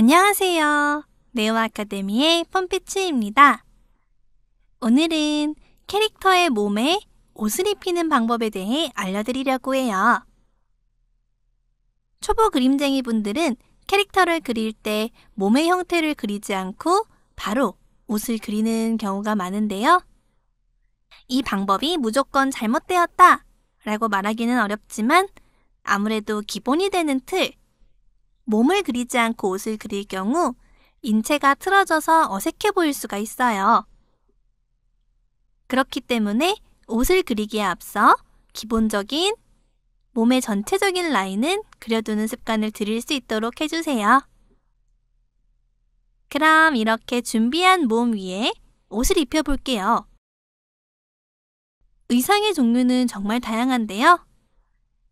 안녕하세요. 네오 아카데미의 펌피츠입니다. 오늘은 캐릭터의 몸에 옷을 입히는 방법에 대해 알려드리려고 해요. 초보 그림쟁이 분들은 캐릭터를 그릴 때 몸의 형태를 그리지 않고 바로 옷을 그리는 경우가 많은데요. 이 방법이 무조건 잘못되었다 라고 말하기는 어렵지만 아무래도 기본이 되는 틀, 몸을 그리지 않고 옷을 그릴 경우 인체가 틀어져서 어색해 보일 수가 있어요. 그렇기 때문에 옷을 그리기에 앞서 기본적인 몸의 전체적인 라인은 그려두는 습관을 들일 수 있도록 해주세요. 그럼 이렇게 준비한 몸 위에 옷을 입혀볼게요. 의상의 종류는 정말 다양한데요.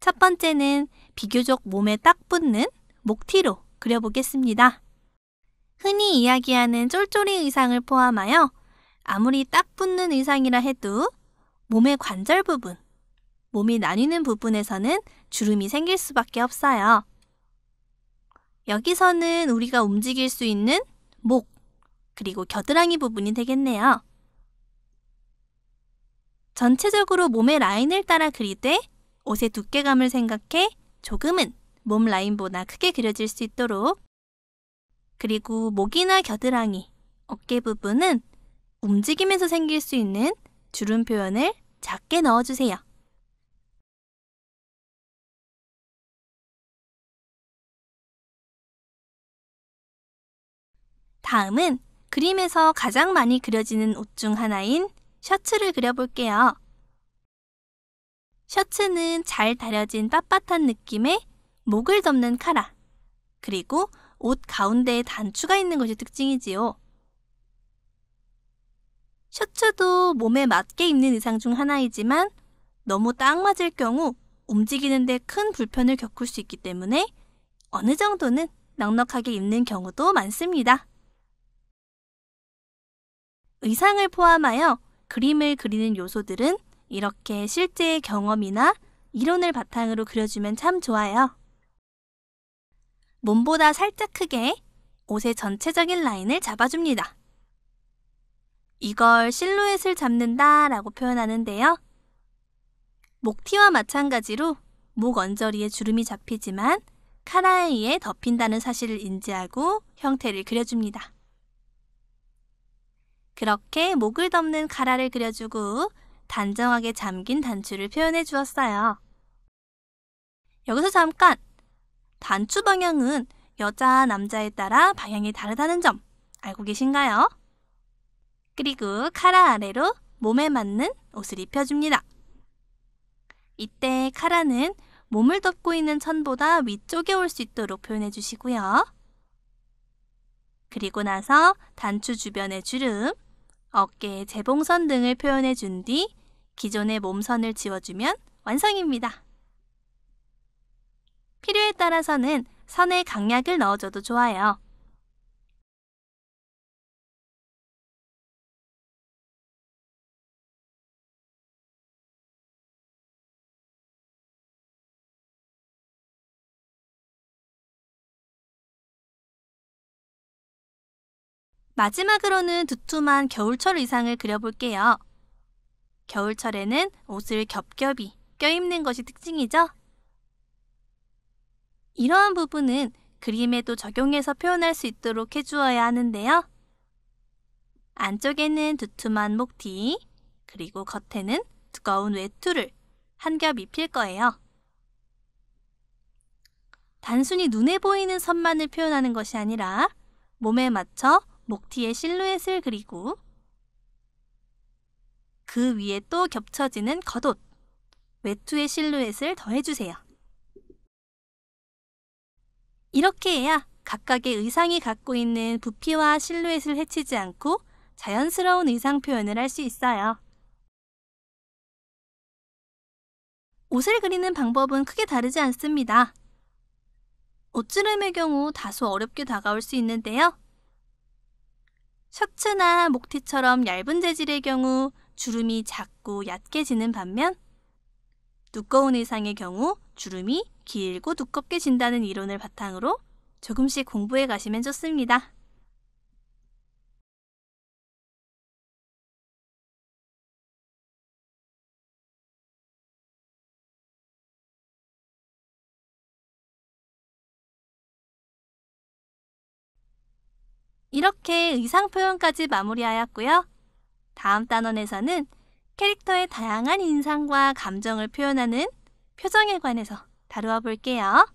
첫 번째는 비교적 몸에 딱 붙는 목티로 그려보겠습니다. 흔히 이야기하는 쫄쫄이 의상을 포함하여 아무리 딱 붙는 의상이라 해도 몸의 관절 부분, 몸이 나뉘는 부분에서는 주름이 생길 수밖에 없어요. 여기서는 우리가 움직일 수 있는 목, 그리고 겨드랑이 부분이 되겠네요. 전체적으로 몸의 라인을 따라 그리되 옷의 두께감을 생각해 조금은 몸 라인보다 크게 그려질 수 있도록 그리고 목이나 겨드랑이, 어깨 부분은 움직이면서 생길 수 있는 주름 표현을 작게 넣어주세요. 다음은 그림에서 가장 많이 그려지는 옷 중 하나인 셔츠를 그려볼게요. 셔츠는 잘 다려진 빳빳한 느낌의 목을 덮는 카라, 그리고 옷 가운데에 단추가 있는 것이 특징이지요. 셔츠도 몸에 맞게 입는 의상 중 하나이지만 너무 딱 맞을 경우 움직이는데 큰 불편을 겪을 수 있기 때문에 어느 정도는 넉넉하게 입는 경우도 많습니다. 의상을 포함하여 그림을 그리는 요소들은 이렇게 실제의 경험이나 이론을 바탕으로 그려주면 참 좋아요. 몸보다 살짝 크게 옷의 전체적인 라인을 잡아줍니다. 이걸 실루엣을 잡는다 라고 표현하는데요. 목티와 마찬가지로 목 언저리에 주름이 잡히지만 카라에 의해 덮인다는 사실을 인지하고 형태를 그려줍니다. 그렇게 목을 덮는 카라를 그려주고 단정하게 잠긴 단추를 표현해 주었어요. 여기서 잠깐 단추 방향은 여자, 남자에 따라 방향이 다르다는 점 알고 계신가요? 그리고 카라 아래로 몸에 맞는 옷을 입혀줍니다. 이때 카라는 몸을 덮고 있는 천보다 위쪽에 올 수 있도록 표현해 주시고요. 그리고 나서 단추 주변의 주름, 어깨의 재봉선 등을 표현해 준 뒤 기존의 몸선을 지워주면 완성입니다. 필요에 따라서는 선의 강약을 넣어줘도 좋아요. 마지막으로는 두툼한 겨울철 의상을 그려볼게요. 겨울철에는 옷을 겹겹이 껴입는 것이 특징이죠? 이러한 부분은 그림에도 적용해서 표현할 수 있도록 해주어야 하는데요. 안쪽에는 두툼한 목 뒤, 그리고 겉에는 두꺼운 외투를 한 겹 입힐 거예요. 단순히 눈에 보이는 선만을 표현하는 것이 아니라 몸에 맞춰 목 뒤에 실루엣을 그리고 그 위에 또 겹쳐지는 겉옷, 외투의 실루엣을 더해주세요. 이렇게 해야 각각의 의상이 갖고 있는 부피와 실루엣을 해치지 않고 자연스러운 의상 표현을 할 수 있어요. 옷을 그리는 방법은 크게 다르지 않습니다. 옷주름의 경우 다소 어렵게 다가올 수 있는데요. 셔츠나 목티처럼 얇은 재질의 경우 주름이 작고 얕게 지는 반면 두꺼운 의상의 경우 주름이 길고 두껍게 진다는 이론을 바탕으로 조금씩 공부해 가시면 좋습니다. 이렇게 의상 표현까지 마무리하였고요. 다음 단원에서는 캐릭터의 다양한 인상과 감정을 표현하는 표정에 관해서 다루어 볼게요.